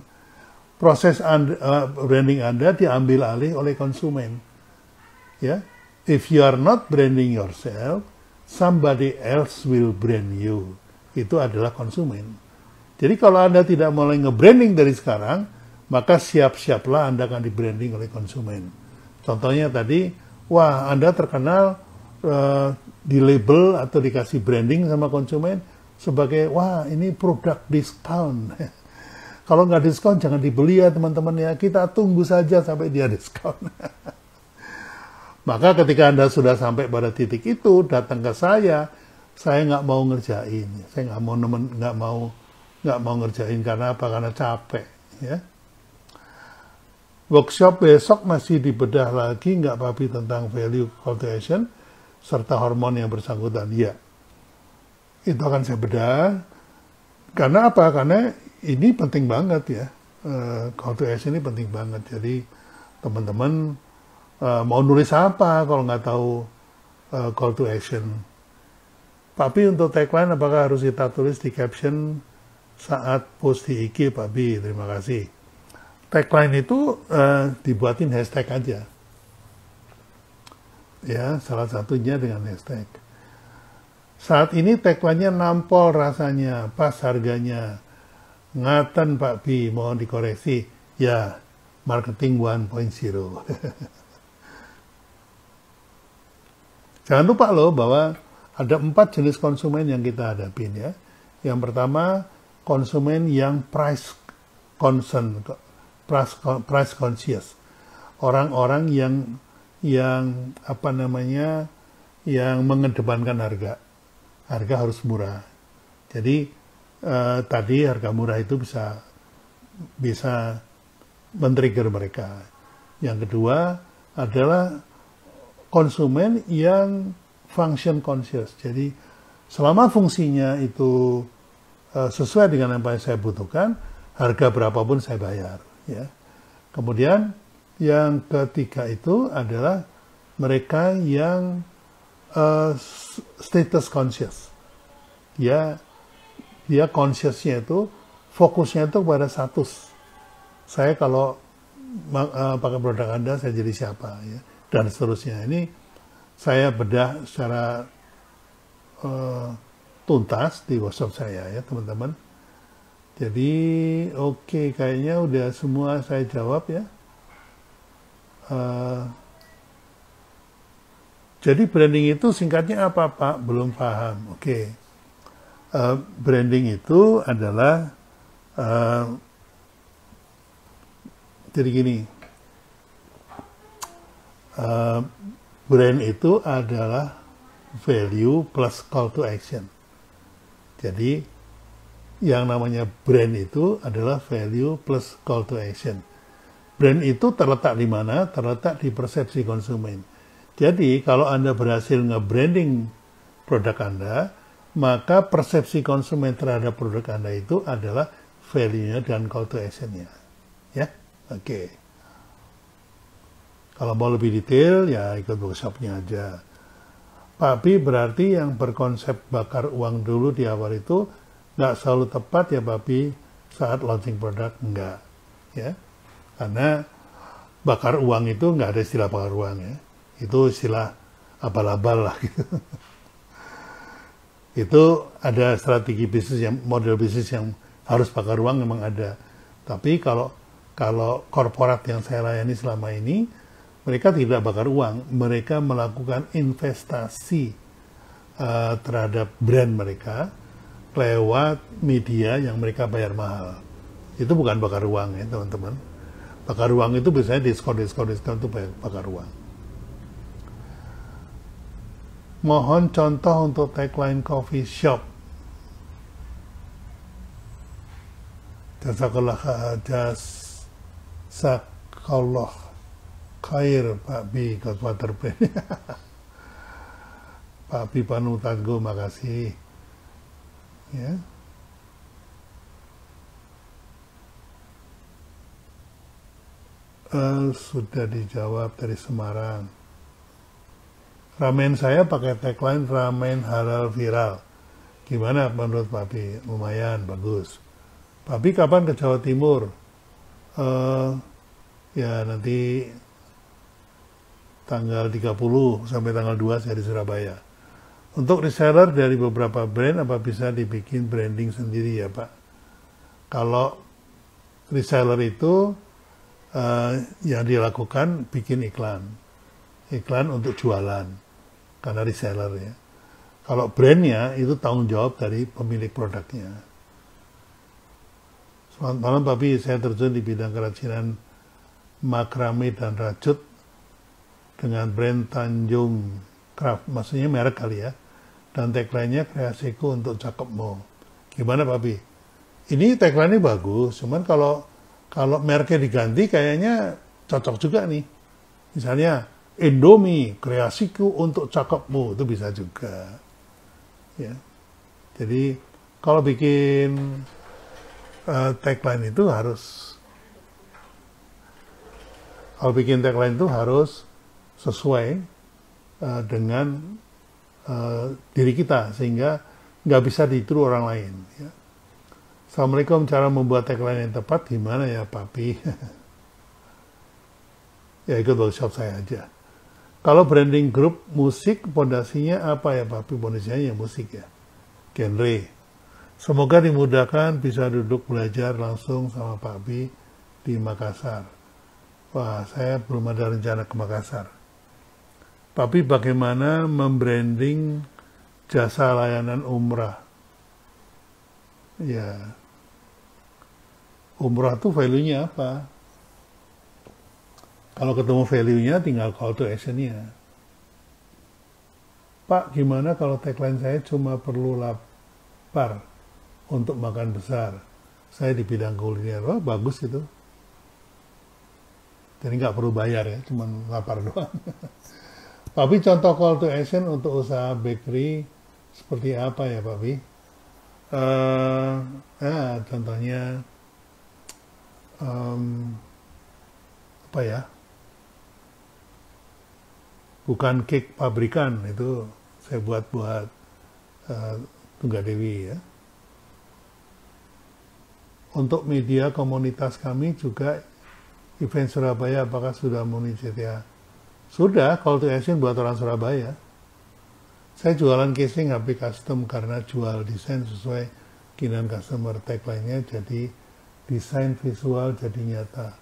Proses and, uh, branding Anda diambil alih oleh konsumen. Ya, if you are not branding yourself, somebody else will brand you. Itu adalah konsumen. Jadi kalau Anda tidak mulai nge-branding dari sekarang, maka siap-siaplah Anda akan di-branding oleh konsumen. Contohnya tadi, wah Anda terkenal uh, di label atau dikasih branding sama konsumen sebagai, wah ini produk diskon. [laughs] kalau nggak diskon jangan dibeli ya teman-teman ya, kita tunggu saja sampai dia diskon. [laughs] Maka ketika Anda sudah sampai pada titik itu, datang ke saya, saya nggak mau ngerjain, saya nggak mau nemen, nggak mau nggak mau ngerjain karena apa? Karena capek, ya. Workshop besok masih dibedah lagi nggak papi tentang value cultivation serta hormon yang bersangkutan, Iya, Itu akan saya bedah. Karena apa? Karena ini penting banget ya. Uh, eh, cultivation ini penting banget. Jadi teman-teman uh, mau nulis apa kalau nggak tahu uh, call to action. tapi untuk tagline apakah harus kita tulis di caption saat post di IG Pak B? Terima kasih. Tagline itu uh, dibuatin hashtag aja. Ya, salah satunya dengan hashtag. Saat ini tagline-nya nampol rasanya, pas harganya. Ngatan Pak B, mohon dikoreksi. Ya, marketing 1.0. [laughs] Jangan lupa loh bahwa ada empat jenis konsumen yang kita hadapin ya. Yang pertama konsumen yang price concern, price, price conscious, orang-orang yang yang apa namanya yang mengedepankan harga, harga harus murah. Jadi eh, tadi harga murah itu bisa bisa men-trigger mereka. Yang kedua adalah konsumen yang function conscious. Jadi selama fungsinya itu uh, sesuai dengan apa yang saya butuhkan, harga berapapun saya bayar. Ya. Kemudian yang ketiga itu adalah mereka yang uh, status conscious. Dia ya, dia consciousnya itu fokusnya itu kepada status. Saya kalau uh, pakai produk Anda, saya jadi siapa ya dan seterusnya. Ini saya bedah secara uh, tuntas di workshop saya ya teman-teman. Jadi oke okay, kayaknya udah semua saya jawab ya. Uh, jadi branding itu singkatnya apa Pak? Belum paham. Oke. Okay. Uh, eh, branding itu adalah uh, jadi gini uh, brand itu adalah value plus call to action. Jadi yang namanya brand itu adalah value plus call to action. Brand itu terletak di mana? Terletak di persepsi konsumen. Jadi kalau Anda berhasil nge-branding produk Anda, maka persepsi konsumen terhadap produk Anda itu adalah value-nya dan call to action-nya. Ya? Oke. Okay. Kalau mau lebih detail ya ikut workshopnya aja. Tapi berarti yang berkonsep bakar uang dulu di awal itu nggak selalu tepat ya tapi saat launching produk nggak ya karena bakar uang itu nggak ada istilah bakar uang ya itu istilah abal-abal lah gitu. [laughs] itu ada strategi bisnis yang model bisnis yang harus bakar uang memang ada tapi kalau kalau korporat yang saya layani selama ini mereka tidak bakar uang, mereka melakukan investasi uh, terhadap brand mereka lewat media yang mereka bayar mahal. Itu bukan bakar uang ya teman-teman. Bakar uang itu biasanya diskon-diskon diskon itu bakar uang. Mohon contoh untuk tagline coffee shop. Jazakallah jazakallah sakallah kair Pak Bi Godfather [laughs] Brand. Pak Bi panutan gue makasih. Ya. Uh, sudah dijawab dari Semarang. Ramen saya pakai tagline ramen halal viral. Gimana menurut Pak Bi? Lumayan bagus. Pak Bi kapan ke Jawa Timur? Uh, ya nanti tanggal 30 sampai tanggal 2 saya di Surabaya. Untuk reseller dari beberapa brand, apa bisa dibikin branding sendiri ya Pak? Kalau reseller itu uh, yang dilakukan bikin iklan. Iklan untuk jualan, karena reseller ya. Kalau brandnya itu tanggung jawab dari pemilik produknya. Selamat malam, tapi saya terjun di bidang kerajinan makrame dan rajut dengan brand Tanjung Craft, maksudnya merek kali ya. Dan tagline-nya kreasiku untuk cakepmu. Gimana Papi? Ini tagline-nya bagus, cuman kalau kalau mereknya diganti kayaknya cocok juga nih. Misalnya Indomie kreasiku untuk cakepmu itu bisa juga. Ya. Jadi kalau bikin uh, tagline itu harus kalau bikin tagline itu harus sesuai uh, dengan uh, diri kita sehingga nggak bisa ditiru orang lain. Ya. Assalamualaikum cara membuat tagline yang tepat gimana ya papi? [laughs] ya ikut workshop saya aja. Kalau branding grup musik pondasinya apa ya papi? Pondasinya ya musik ya. Genre. Semoga dimudahkan bisa duduk belajar langsung sama Pak di Makassar. Wah, saya belum ada rencana ke Makassar tapi bagaimana membranding jasa layanan umrah. Ya, umrah tuh value-nya apa? Kalau ketemu value-nya tinggal call to action-nya. Pak, gimana kalau tagline saya cuma perlu lapar untuk makan besar? Saya di bidang kuliner, wah bagus gitu. Jadi nggak perlu bayar ya, cuma lapar [laughs] doang. Pak Bi contoh call to action untuk usaha bakery seperti apa ya Pak Bi? Uh, eh, ah, contohnya um, apa ya? Bukan cake pabrikan itu saya buat buat uh, Tunggal Dewi ya. Untuk media komunitas kami juga event Surabaya apakah sudah memenuhi CTA? Sudah call to action buat orang Surabaya. Saya jualan casing HP custom karena jual desain sesuai keinginan customer tagline-nya jadi desain visual jadi nyata.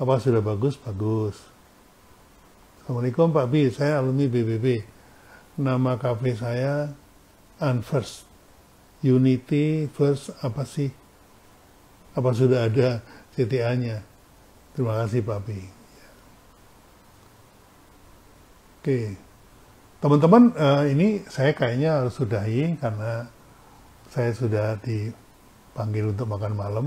Apa sudah bagus? Bagus. Assalamualaikum Pak B, saya alumni BBB. Nama kafe saya Unfirst. Unity First apa sih? Apa sudah ada CTA-nya? Terima kasih Pak B. Oke, teman-teman uh, ini saya kayaknya harus sudahi karena saya sudah dipanggil untuk makan malam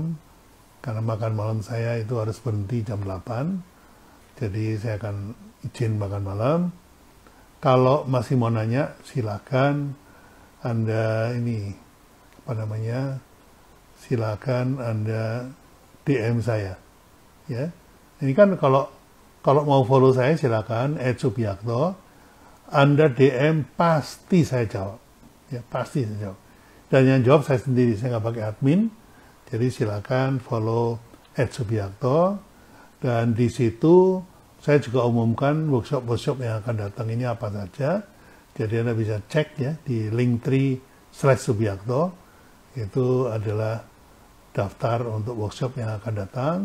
karena makan malam saya itu harus berhenti jam 8 jadi saya akan izin makan malam kalau masih mau nanya silakan anda ini apa namanya silakan anda DM saya ya ini kan kalau kalau mau follow saya silakan Ed Subiakto. Anda DM pasti saya jawab. Ya, pasti saya jawab. Dan yang jawab saya sendiri, saya nggak pakai admin. Jadi silakan follow Ed Subiakto. Dan di situ saya juga umumkan workshop-workshop yang akan datang ini apa saja. Jadi Anda bisa cek ya di link tree slash Subiakto. Itu adalah daftar untuk workshop yang akan datang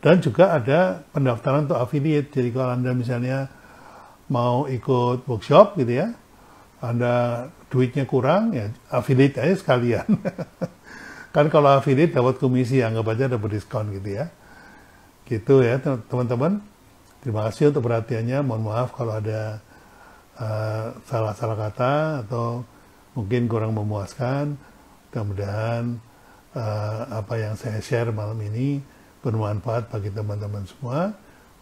dan juga ada pendaftaran untuk affiliate. Jadi kalau Anda misalnya mau ikut workshop gitu ya, Anda duitnya kurang, ya affiliate aja sekalian. [laughs] kan kalau affiliate dapat komisi, anggap aja ada berdiskon, gitu ya. Gitu ya teman-teman. Terima kasih untuk perhatiannya. Mohon maaf kalau ada eh, salah-salah uh, kata atau mungkin kurang memuaskan. Mudah-mudahan uh, apa yang saya share malam ini bermanfaat bagi teman-teman semua.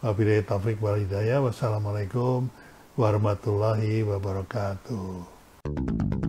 Wabillahi taufik wal hidayah. Wassalamualaikum warahmatullahi wabarakatuh.